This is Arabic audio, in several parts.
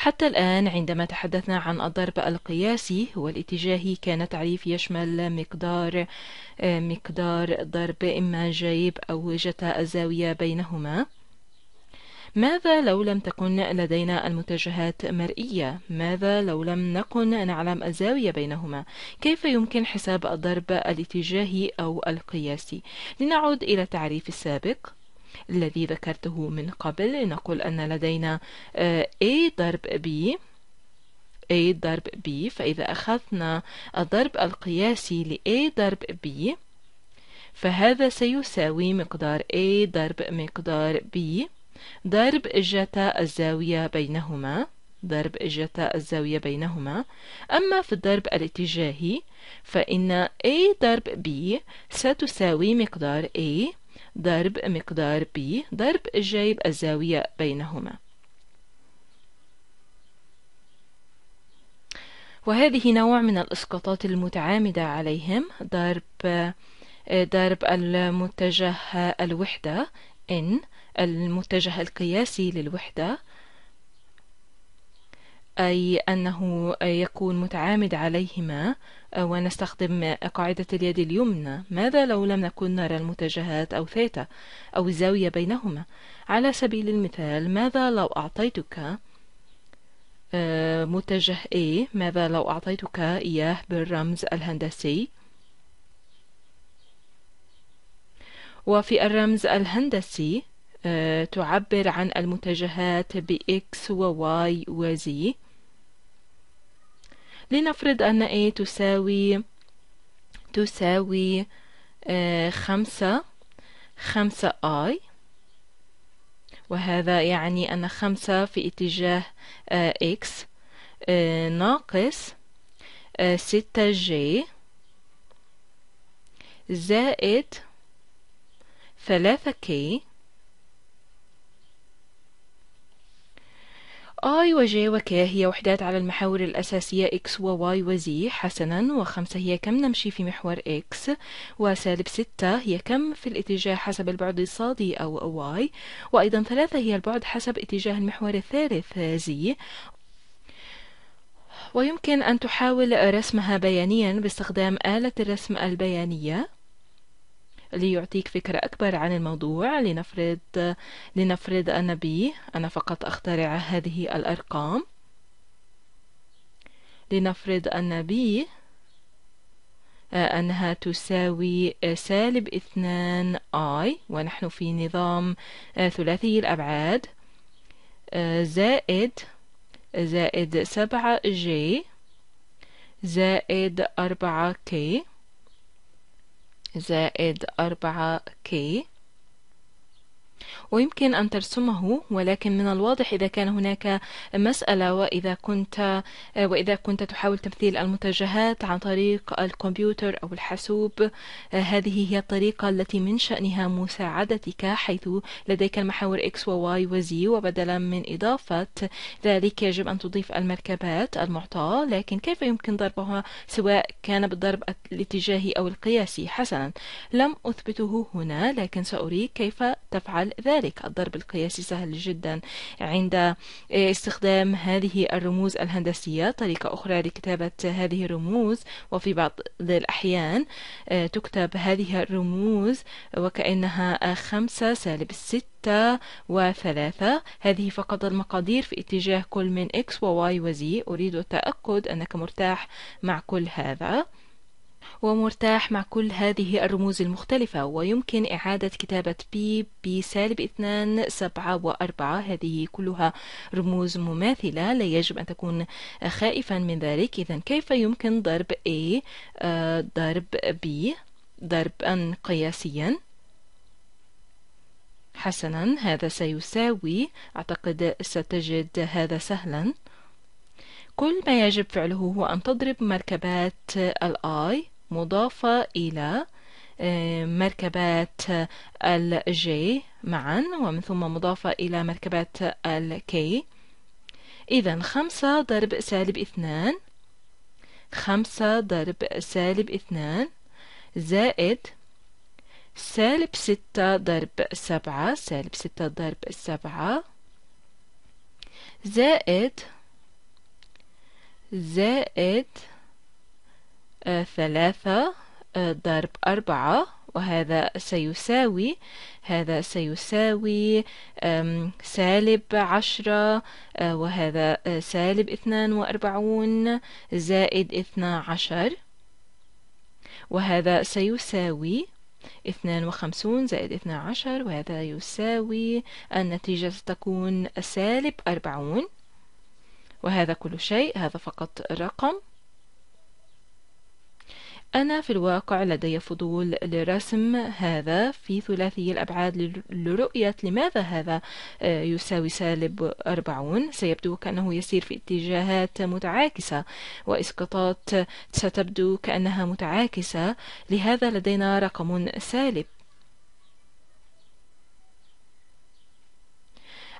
حتى الآن عندما تحدثنا عن الضرب القياسي والاتجاهي كان تعريف يشمل مقدار آه، مقدار ضرب إما جيب أو جتا الزاوية بينهما ماذا لو لم تكن لدينا المتجهات مرئية؟ ماذا لو لم نكن نعلم الزاوية بينهما؟ كيف يمكن حساب الضرب الاتجاهي أو القياسي؟ لنعود إلى التعريف السابق الذي ذكرته من قبل لنقول أن لدينا آه، A ضرب B A ضرب B فإذا أخذنا الضرب القياسي ل A ضرب B فهذا سيساوي مقدار A ضرب مقدار B ضرب جتا الزاوية بينهما ضرب جتا الزاوية بينهما أما في الضرب الاتجاهي فإن A ضرب B ستساوي مقدار A ضرب مقدار بي ضرب جيب الزاوية بينهما وهذه نوع من الإسقاطات المتعامدة عليهم ضرب آه، ضرب المتجه الوحدة n المتجه القياسي للوحدة أي أنه يكون متعامد عليهما آه، ونستخدم قاعدة اليد اليمنى ماذا لو لم نكن نرى المتجهات أو ثيتا أو الزاوية بينهما على سبيل المثال ماذا لو أعطيتك آه، متجه A ماذا لو أعطيتك إياه بالرمز الهندسي وفي الرمز الهندسي آه، تعبر عن المتجهات بإكس و وزي لنفرض أن A تساوي تساوي آه، خمسة خمسة I وهذا يعني أن خمسة في اتجاه آه، X ناقص ستة J زائد ثلاثة K اي وجي K هي وحدات على المحاور الأساسية x و Z حسنا وخمسة هي كم نمشي في محور x وسالب ستة هي كم في الاتجاه حسب البعد الصادي أو y وأيضا ثلاثة هي البعد حسب اتجاه المحور الثالث z ويمكن أن تحاول رسمها بيانيا باستخدام آلة الرسم البيانية ليعطيك فكرة أكبر عن الموضوع لنفرض لنفرض أنا بي أنا فقط أخترع هذه الأرقام لنفرض أن بي آه، أنها تساوي آه، سالب اثنان آي ونحن في نظام آه، ثلاثي الأبعاد زائد زائد سبعة جي زائد أربعة كي زائد أربعة كي ويمكن أن ترسمه ولكن من الواضح إذا كان هناك مسألة وإذا كنت وإذا كنت تحاول تمثيل المتجهات عن طريق الكمبيوتر أو الحاسوب هذه هي الطريقة التي من شأنها مساعدتك حيث لديك المحاور X و Y و Z وبدلا من إضافة ذلك يجب أن تضيف المركبات المعطاة لكن كيف يمكن ضربها سواء كان بالضرب الاتجاهي أو القياسي حسنا لم أثبته هنا لكن سأريك كيف تفعل ذلك الضرب القياسي سهل جدا عند آه، استخدام هذه الرموز الهندسية طريقة أخرى لكتابة هذه الرموز وفي بعض الأحيان آه، تكتب هذه الرموز وكأنها آه، خمسة سالب ستة وثلاثة هذه فقط المقادير في اتجاه كل من x و y و z أريد التأكد أنك مرتاح مع كل هذا ومرتاح مع كل هذه الرموز المختلفة ويمكن إعادة كتابة بي بي سالب اثنان سبعة وأربعة هذه كلها رموز مماثلة لا يجب أن تكون خائفا من ذلك إذا كيف يمكن ضرب A آه، ضرب B ضربا قياسيا حسنا هذا سيساوي أعتقد ستجد هذا سهلا كل ما يجب فعله هو أن تضرب مركبات الآي مضافة إلى آه، مركبات الجي معا ومن ثم مضافة إلى مركبات الكي إذا خمسة ضرب سالب اثنان خمسة ضرب سالب اثنان زائد سالب ستة ضرب سبعة سالب ستة ضرب سبعة زائد زائد ثلاثة آه، ضرب أربعة وهذا سيساوي هذا سيساوي سالب عشرة آه، وهذا آه، سالب اثنان وأربعون زائد اثنا عشر وهذا سيساوي اثنان وخمسون زائد اثنا عشر وهذا يساوي النتيجة ستكون سالب أربعون وهذا كل شيء هذا فقط رقم أنا في الواقع لدي فضول لرسم هذا في ثلاثي الأبعاد لرؤية لماذا هذا آه، يساوي سالب أربعون سيبدو كأنه يسير في اتجاهات متعاكسة وإسقاطات ستبدو كأنها متعاكسة لهذا لدينا رقم سالب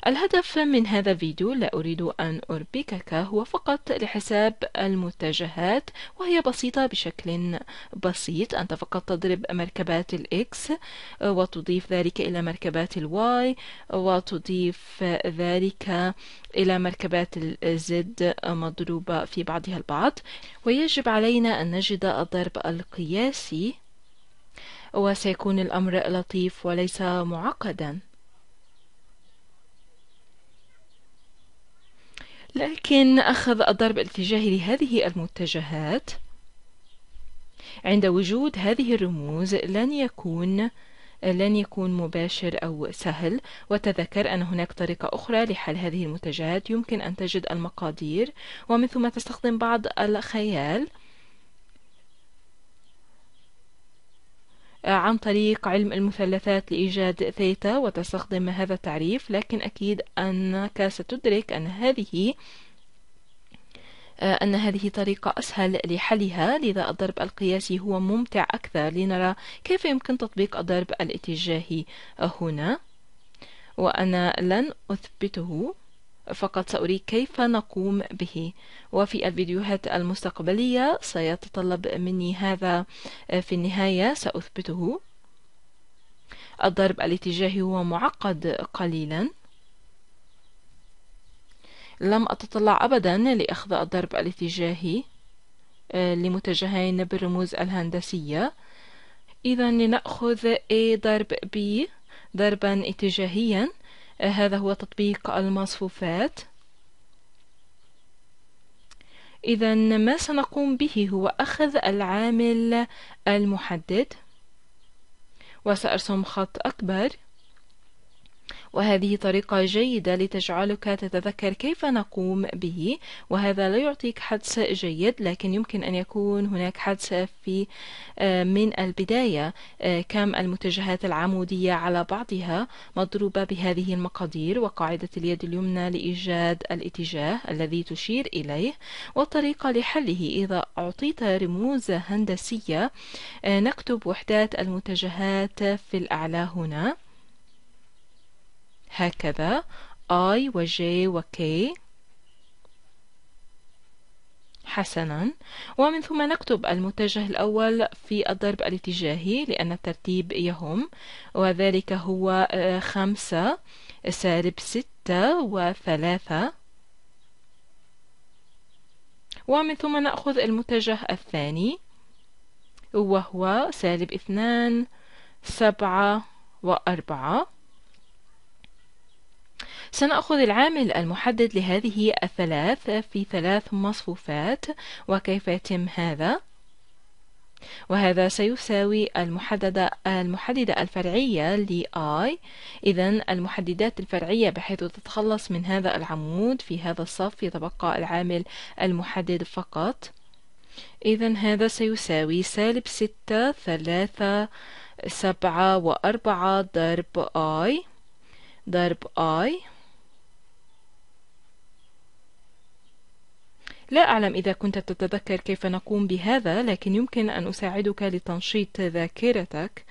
الهدف من هذا الفيديو لا أريد أن أربكك هو فقط لحساب المتجهات وهي بسيطة بشكل بسيط أنت فقط تضرب مركبات الإكس وتضيف ذلك إلى مركبات الواي وتضيف ذلك إلى مركبات الزد مضروبة في بعضها البعض ويجب علينا أن نجد الضرب القياسي وسيكون الأمر لطيف وليس معقدا لكن أخذ الضرب الاتجاهي لهذه المتجهات عند وجود هذه الرموز لن يكون لن يكون مباشر أو سهل وتذكر أن هناك طريقة أخرى لحل هذه المتجهات يمكن أن تجد المقادير ومن ثم تستخدم بعض الخيال عن طريق علم المثلثات لإيجاد ثيتا وتستخدم هذا التعريف لكن أكيد أنك ستدرك أن هذه آه، أن هذه طريقة أسهل لحلها لذا الضرب القياسي هو ممتع أكثر لنرى كيف يمكن تطبيق الضرب الاتجاهي هنا وأنا لن أثبته فقط سأريك كيف نقوم به وفي الفيديوهات المستقبلية سيتطلب مني هذا آه، في النهاية سأثبته الضرب الاتجاهي هو معقد قليلا لم أتطلع أبدا لأخذ الضرب الاتجاهي آه، لمتجهين بالرموز الهندسية إذا لنأخذ A ضرب B ضربا اتجاهيا هذا هو تطبيق المصفوفات إذا ما سنقوم به هو أخذ العامل المحدد وسأرسم خط أكبر وهذه طريقة جيدة لتجعلك تتذكر كيف نقوم به وهذا لا يعطيك حدس جيد لكن يمكن أن يكون هناك حدس في آه، من البداية آه، كم المتجهات العمودية على بعضها مضروبة بهذه المقادير وقاعدة اليد اليمنى لإيجاد الاتجاه الذي تشير إليه والطريقة لحله إذا أعطيت رموز هندسية آه، نكتب وحدات المتجهات في الأعلى هنا هكذا I و J و K حسنا ومن ثم نكتب المتجه الأول في الضرب الاتجاهي لأن الترتيب يهم وذلك هو آه، خمسة سالب ستة وثلاثة ومن ثم نأخذ المتجه الثاني وهو سالب اثنان سبعة وأربعة سنأخذ العامل المحدد لهذه الثلاث في ثلاث مصفوفات وكيف يتم هذا وهذا سيساوي المحددة المحددة الفرعية لـ i إذا المحددات الفرعية بحيث تتخلص من هذا العمود في هذا الصف يتبقى العامل المحدد فقط إذا هذا سيساوي سالب ستة ثلاثة سبعة وأربعة ضرب i ضرب i لا أعلم إذا كنت تتذكر كيف نقوم بهذا لكن يمكن أن أساعدك لتنشيط ذاكرتك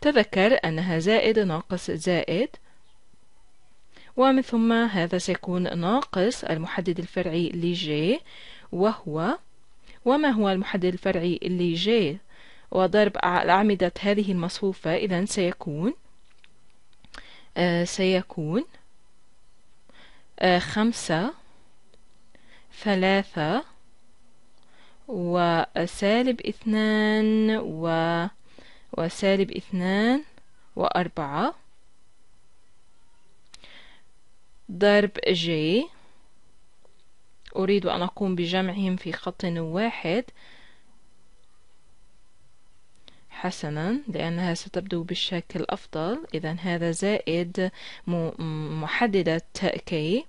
تذكر أنها زائد ناقص زائد ومن ثم هذا سيكون ناقص المحدد الفرعي لجي وهو وما هو المحدد الفرعي لجي وضرب أعمدة هذه المصفوفة إذا سيكون آه سيكون آه، خمسة ثلاثة وسالب آه، اثنان و وسالب اثنان وأربعة ضرب جي أريد أن أقوم بجمعهم في خط واحد حسنا لأنها ستبدو بالشكل أفضل إذا هذا زائد محددة كي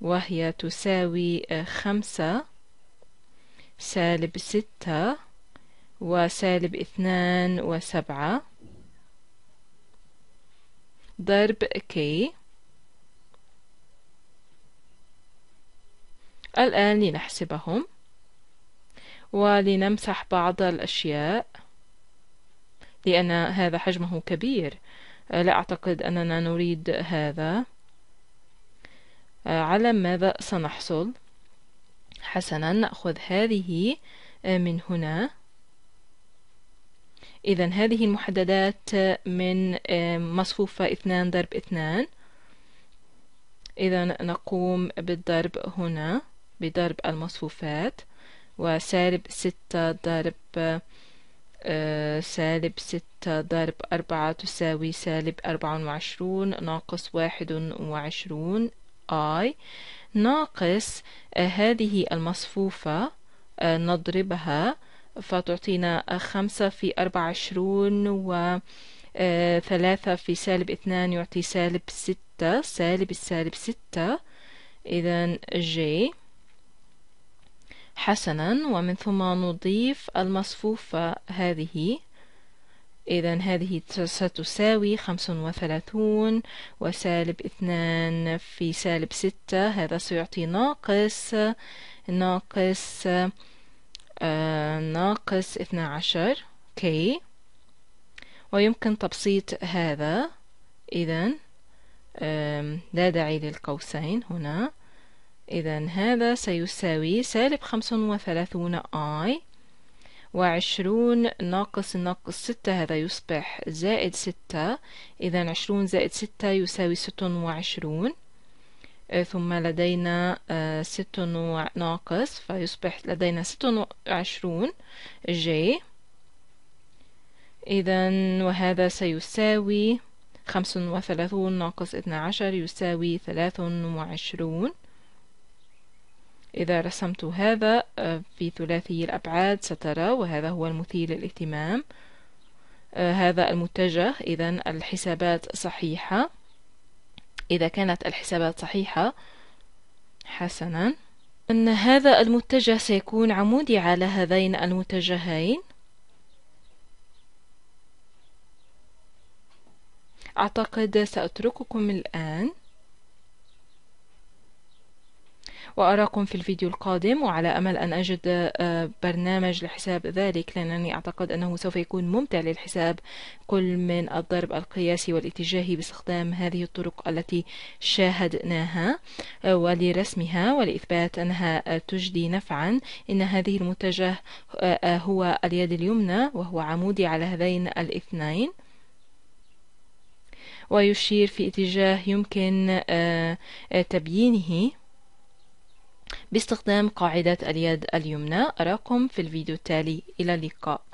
وهي تساوي آه، خمسة سالب ستة وسالب اثنان وسبعة ضرب كي الآن لنحسبهم ولنمسح بعض الأشياء لأن هذا حجمه كبير آه، لا أعتقد أننا نريد هذا آه، على ماذا سنحصل حسنا نأخذ هذه آه، من هنا إذا هذه المحددات من مصفوفة اثنان ضرب اثنان إذا نقوم بالضرب هنا بضرب المصفوفات وسالب ستة ضرب آه، سالب ستة ضرب أربعة تساوي سالب أربعة وعشرون ناقص واحد وعشرون I ناقص آه، هذه المصفوفة آه، نضربها فتعطينا خمسة في أربعة وعشرون و ثلاثة في سالب اثنان يعطي سالب ستة سالب السالب ستة إذا جي حسنا ومن ثم نضيف المصفوفة هذه إذا هذه ستساوي خمس وثلاثون وسالب اثنان في سالب ستة هذا سيعطي ناقص ناقص آه، ناقص اثنى عشر كي ويمكن تبسيط هذا إذا لا داعي للقوسين هنا إذا هذا سيساوي سالب خمسة وثلاثون آي وعشرون ناقص ناقص ستة هذا يصبح زائد ستة إذا عشرون زائد ستة يساوي ست وعشرون آه، ثم لدينا آه، ست ناقص فيصبح لدينا ست وعشرون جي إذا وهذا سيساوي خمس وثلاثون ناقص اثنى عشر يساوي ثلاث وعشرون إذا رسمت هذا آه، في ثلاثي الأبعاد سترى وهذا هو المثير للاهتمام آه، هذا المتجه إذا الحسابات صحيحة إذا كانت الحسابات صحيحة حسنا أن هذا المتجه سيكون عمودي على هذين المتجهين أعتقد سأترككم الآن وأراكم في الفيديو القادم وعلى أمل أن أجد آه، برنامج لحساب ذلك لأنني أعتقد أنه سوف يكون ممتع للحساب كل من الضرب القياسي والاتجاهي باستخدام هذه الطرق التي شاهدناها آه، ولرسمها ولإثبات أنها آه، تجدي نفعا إن هذه المتجه هو اليد اليمنى وهو عمودي على هذين الاثنين ويشير في اتجاه يمكن تبيينه باستخدام قاعدة اليد اليمنى أراكم في الفيديو التالي إلى اللقاء